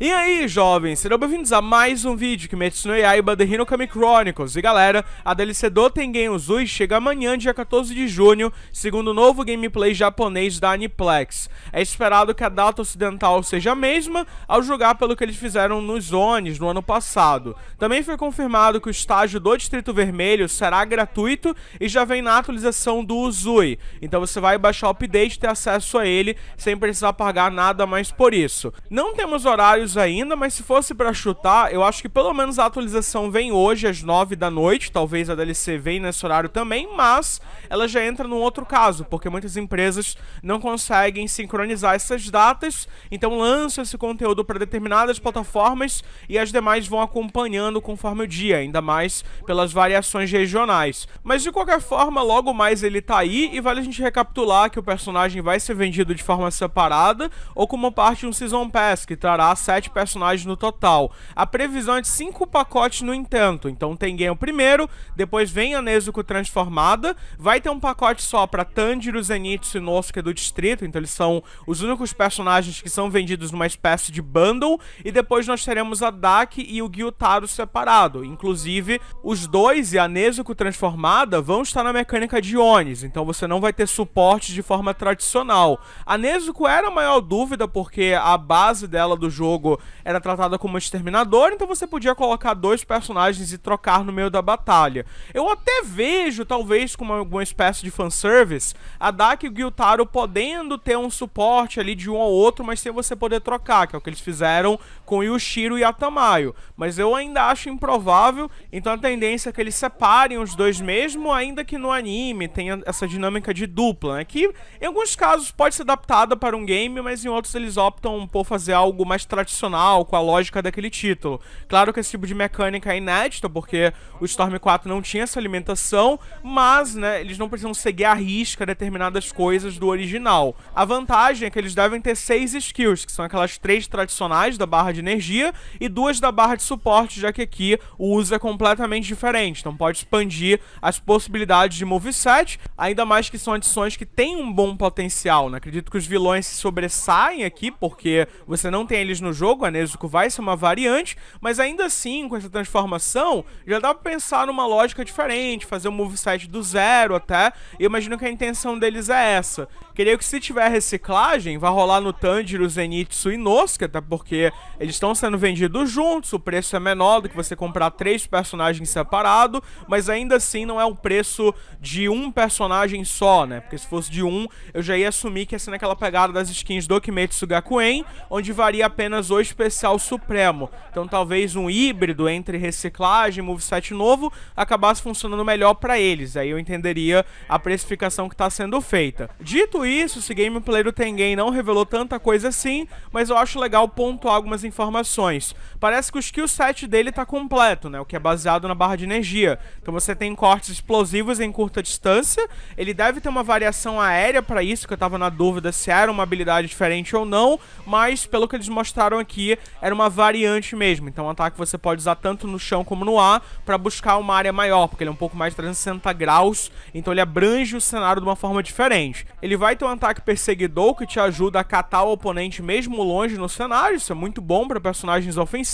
E aí, jovens, sejam bem-vindos a mais um vídeo que Metsu no Yaiba The Kami Chronicles. E galera, a DLC do Tengen Uzui chega amanhã, dia 14 de junho, segundo o novo gameplay japonês da Aniplex. É esperado que a data ocidental seja a mesma, ao julgar pelo que eles fizeram nos Zones no ano passado. Também foi confirmado que o estágio do Distrito Vermelho será gratuito e já vem na atualização do Uzui. Então você vai baixar o update e ter acesso a ele sem precisar pagar nada mais por isso. Não temos horário horários ainda, mas se fosse para chutar, eu acho que pelo menos a atualização vem hoje às 9 da noite, talvez a DLC venha nesse horário também, mas ela já entra num outro caso, porque muitas empresas não conseguem sincronizar essas datas, então lança esse conteúdo para determinadas plataformas e as demais vão acompanhando conforme o dia, ainda mais pelas variações regionais. Mas de qualquer forma, logo mais ele tá aí e vale a gente recapitular que o personagem vai ser vendido de forma separada ou como parte de um Season Pass, que trará acesso 7 personagens no total. A previsão é de 5 pacotes no entanto, então tem Tengen o primeiro, depois vem a Nezuko transformada, vai ter um pacote só para Tanjiro, Zenitsu e Nosuke do distrito, então eles são os únicos personagens que são vendidos numa espécie de bundle, e depois nós teremos a Daki e o Gyutaro separado, inclusive os dois e a Nezuko transformada vão estar na mecânica de Onis, então você não vai ter suporte de forma tradicional. A Nezuko era a maior dúvida porque a base dela do jogo era tratada como exterminador, então você podia colocar dois personagens e trocar no meio da batalha. Eu até vejo, talvez, com alguma espécie de fanservice, a Dark e o Guiltaro podendo ter um suporte ali de um ao outro, mas sem você poder trocar, que é o que eles fizeram com Yushiro e Atamayo. Mas eu ainda acho improvável, então a tendência é que eles separem os dois mesmo, ainda que no anime tenha essa dinâmica de dupla, né? Que em alguns casos pode ser adaptada para um game, mas em outros eles optam por fazer algo mais tradicional tradicional, com a lógica daquele título. Claro que esse tipo de mecânica é inédita, porque o Storm 4 não tinha essa alimentação, mas né, eles não precisam seguir à risca determinadas coisas do original. A vantagem é que eles devem ter seis skills, que são aquelas três tradicionais da barra de energia e duas da barra de suporte, já que aqui o uso é completamente diferente, então pode expandir as possibilidades de moveset, ainda mais que são adições que têm um bom potencial, né? Acredito que os vilões se sobressaem aqui, porque você não tem eles no jogo, jogo, Anêsico vai ser uma variante, mas ainda assim, com essa transformação, já dá pra pensar numa lógica diferente, fazer um moveset do zero até, e imagino que a intenção deles é essa. Queria que se tiver reciclagem, vai rolar no Tanjiro, Zenitsu e Nosuke, até porque eles estão sendo vendidos juntos, o preço é menor do que você comprar três personagens separados, mas ainda assim não é um preço de um personagem só, né? Porque se fosse de um, eu já ia assumir que ia ser naquela pegada das skins do Kimetsu Gakuen, onde varia apenas ou especial supremo. Então talvez um híbrido entre reciclagem e moveset novo acabasse funcionando melhor para eles. Aí eu entenderia a precificação que está sendo feita. Dito isso, esse gameplay do Tengen não revelou tanta coisa assim, mas eu acho legal pontuar algumas informações parece que o skill set dele tá completo, né? O que é baseado na barra de energia. Então você tem cortes explosivos em curta distância. Ele deve ter uma variação aérea para isso, que eu tava na dúvida se era uma habilidade diferente ou não, mas pelo que eles mostraram aqui, era uma variante mesmo. Então um ataque você pode usar tanto no chão como no ar para buscar uma área maior, porque ele é um pouco mais de 360 graus, então ele abrange o cenário de uma forma diferente. Ele vai ter um ataque perseguidor que te ajuda a catar o oponente mesmo longe no cenário, isso é muito bom para personagens ofensivos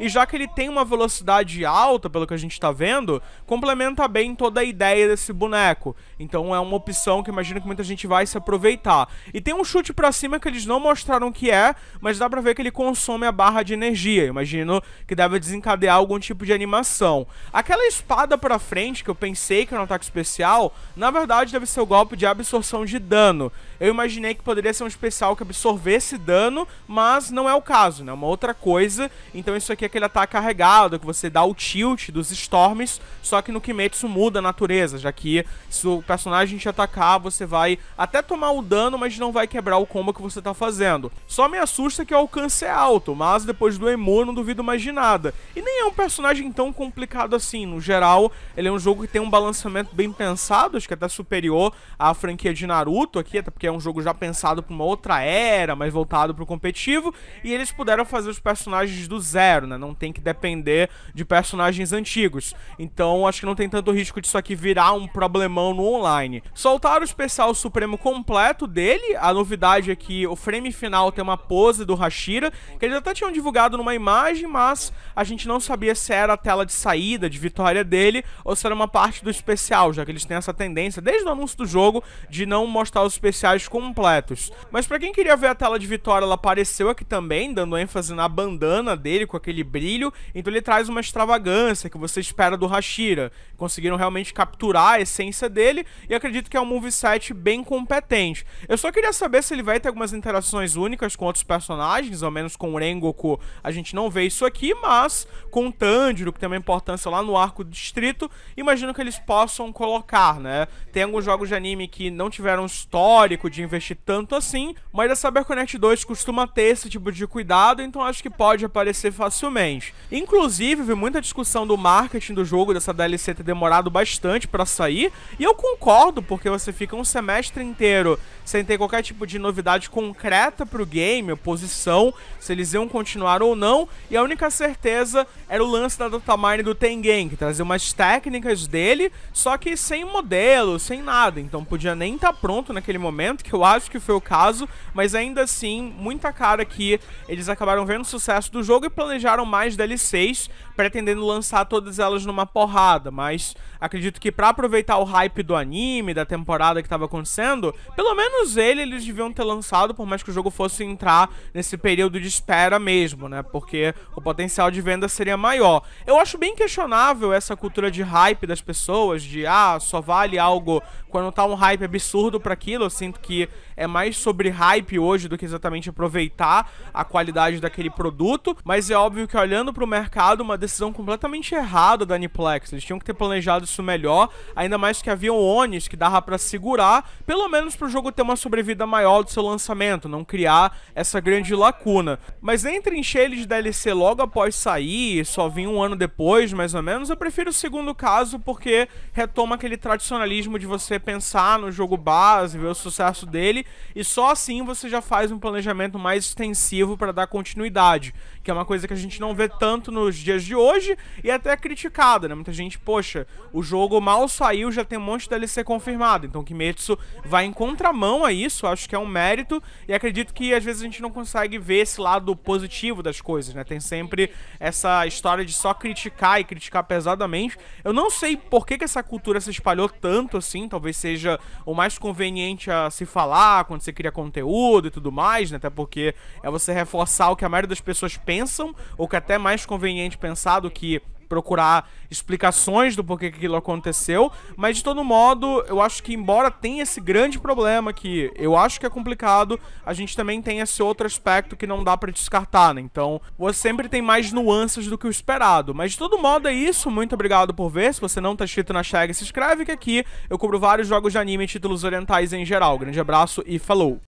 e já que ele tem uma velocidade alta, pelo que a gente está vendo, complementa bem toda a ideia desse boneco. Então é uma opção que imagino que muita gente vai se aproveitar. E tem um chute para cima que eles não mostraram que é, mas dá pra ver que ele consome a barra de energia. Imagino que deve desencadear algum tipo de animação. Aquela espada pra frente, que eu pensei que era um ataque especial, na verdade deve ser o golpe de absorção de dano. Eu imaginei que poderia ser um especial que absorvesse dano, mas não é o caso, né? Uma outra coisa então isso aqui é aquele ataque carregado, que você dá o tilt dos Storms, só que no Kimetsu muda a natureza, já que se o personagem te atacar, você vai até tomar o dano, mas não vai quebrar o combo que você tá fazendo. Só me assusta que o alcance é alto, mas depois do Emu não duvido mais de nada. E nem é um personagem tão complicado assim, no geral, ele é um jogo que tem um balanceamento bem pensado, acho que até superior à franquia de Naruto aqui, até porque é um jogo já pensado pra uma outra era, mas voltado pro competitivo, e eles puderam fazer os personagens personagens do zero, né? Não tem que depender de personagens antigos. Então acho que não tem tanto risco disso aqui virar um problemão no online. Soltaram o especial supremo completo dele. A novidade é que o frame final tem uma pose do Hashira, que eles até tinham divulgado numa imagem, mas a gente não sabia se era a tela de saída, de vitória dele, ou se era uma parte do especial, já que eles têm essa tendência, desde o anúncio do jogo, de não mostrar os especiais completos. Mas para quem queria ver a tela de vitória, ela apareceu aqui também, dando ênfase na bandana dele, com aquele brilho, então ele traz uma extravagância que você espera do Hashira. Conseguiram realmente capturar a essência dele e acredito que é um moveset bem competente. Eu só queria saber se ele vai ter algumas interações únicas com outros personagens, ao menos com o Rengoku a gente não vê isso aqui, mas com o Tanjiro, que tem uma importância lá no arco do distrito, imagino que eles possam colocar, né? Tem alguns jogos de anime que não tiveram histórico de investir tanto assim, mas a Cyber Connect 2 costuma ter esse tipo de cuidado, então acho que pode aparecer facilmente. Inclusive, vi muita discussão do marketing do jogo, dessa DLC ter demorado bastante para sair, e eu concordo, porque você fica um semestre inteiro sem ter qualquer tipo de novidade concreta pro game, posição, se eles iam continuar ou não, e a única certeza era o lance da datamine do Tengen, que trazia umas técnicas dele, só que sem modelo, sem nada, então podia nem estar tá pronto naquele momento, que eu acho que foi o caso, mas ainda assim, muita cara que eles acabaram vendo o sucesso do jogo e planejaram mais DLCs, pretendendo lançar todas elas numa porrada, mas acredito que para aproveitar o hype do anime, da temporada que estava acontecendo, pelo menos ele eles deviam ter lançado, por mais que o jogo fosse entrar nesse período de espera mesmo, né? Porque o potencial de venda seria maior. Eu acho bem questionável essa cultura de hype das pessoas, de ah, só vale algo quando tá um hype absurdo para aquilo. Eu sinto que é mais sobre hype hoje do que exatamente aproveitar a qualidade daquele produto mas é óbvio que olhando para o mercado, uma decisão completamente errada da Aniplex. Eles tinham que ter planejado isso melhor, ainda mais que haviam ONIs que dava para segurar, pelo menos para o jogo ter uma sobrevida maior do seu lançamento, não criar essa grande lacuna. Mas entre encher eles de DLC logo após sair, só vir um ano depois, mais ou menos, eu prefiro o segundo caso porque retoma aquele tradicionalismo de você pensar no jogo base, ver o sucesso dele, e só assim você já faz um planejamento mais extensivo para dar continuidade que é uma coisa que a gente não vê tanto nos dias de hoje e é até é criticada, né? Muita gente, poxa, o jogo mal saiu, já tem um monte de ser confirmado. Então Kimetsu vai em contramão a isso, acho que é um mérito e acredito que às vezes a gente não consegue ver esse lado positivo das coisas, né? Tem sempre essa história de só criticar e criticar pesadamente. Eu não sei por que, que essa cultura se espalhou tanto assim, talvez seja o mais conveniente a se falar quando você cria conteúdo e tudo mais, né? Até porque é você reforçar o que a maioria das pessoas pensa pensam, ou que é até mais conveniente pensar do que procurar explicações do porquê que aquilo aconteceu, mas de todo modo, eu acho que embora tenha esse grande problema que eu acho que é complicado, a gente também tem esse outro aspecto que não dá para descartar, né? Então, você sempre tem mais nuances do que o esperado, mas de todo modo é isso, muito obrigado por ver, se você não tá inscrito na Chega, se inscreve que aqui eu cubro vários jogos de anime e títulos orientais em geral. Grande abraço e falou!